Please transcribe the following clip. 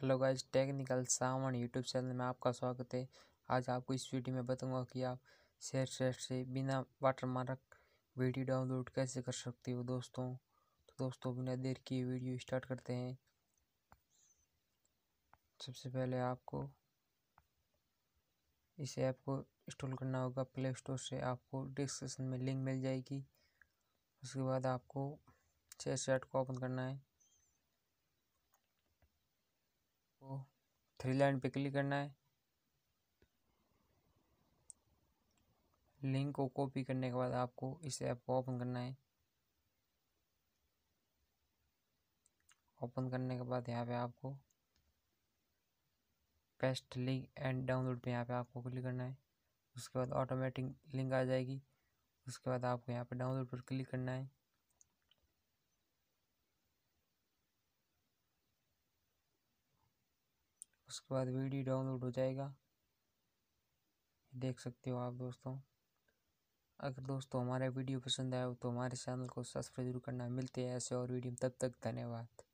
hello guys technical Sawan YouTube channel में आपका स्वागत है आज आपको इस वीडियो में बताऊंगा कि आप शेयर शेयर से बिना वाटरमार्क वीडियो डाउनलोड कैसे कर सकते हो दोस्तों तो दोस्तों बिना देर किए वीडियो स्टार्ट करते हैं सबसे पहले आपको इस ऐप को इंस्टॉल करना होगा प्ले स्टोर से आपको डिस्क्रिप्शन में लिंक मिल जाएगी उसके बाद आपको शेयर चैट को ओपन करना है थ्री लाइन पे क्लिक करना है लिंक को कॉपी करने के बाद आपको इस ऐप को ओपन करना है ओपन करने के बाद यहाँ पे आपको पेस्ट लिंक एंड डाउनलोड पे यहाँ पे आपको क्लिक करना है उसके बाद ऑटोमेटिक लिंक आ जाएगी उसके बाद आपको यहाँ पे डाउनलोड पर क्लिक करना है उसके बाद वीडियो डाउनलोड हो जाएगा देख सकते हो आप दोस्तों अगर दोस्तों हमारा वीडियो पसंद आया हो तो हमारे चैनल को सब्सक्राइब जरूर करना मिलते हैं ऐसे और वीडियो तब तक धन्यवाद